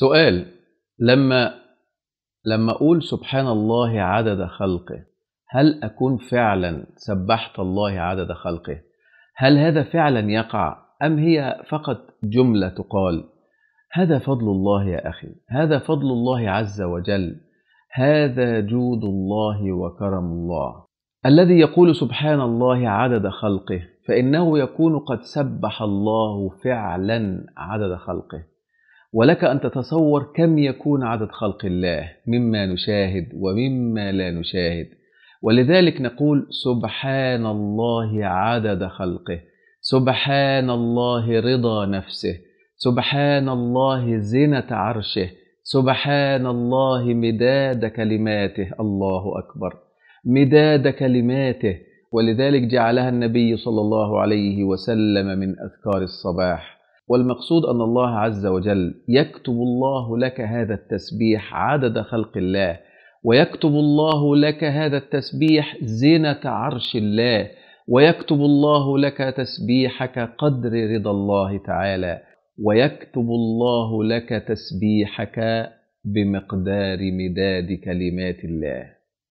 سؤال لما لما أقول سبحان الله عدد خلقه هل أكون فعلا سبحت الله عدد خلقه هل هذا فعلا يقع أم هي فقط جملة تقال هذا فضل الله يا أخي هذا فضل الله عز وجل هذا جود الله وكرم الله الذي يقول سبحان الله عدد خلقه فإنه يكون قد سبح الله فعلا عدد خلقه ولك أن تتصور كم يكون عدد خلق الله مما نشاهد ومما لا نشاهد ولذلك نقول سبحان الله عدد خلقه سبحان الله رضا نفسه سبحان الله زنة عرشه سبحان الله مداد كلماته الله أكبر مداد كلماته ولذلك جعلها النبي صلى الله عليه وسلم من أذكار الصباح والمقصود أن الله عز وجل يكتب الله لك هذا التسبيح عدد خلق الله ويكتب الله لك هذا التسبيح زينة عرش الله ويكتب الله لك تسبيحك قدر رضا الله تعالى ويكتب الله لك تسبيحك بمقدار مداد كلمات الله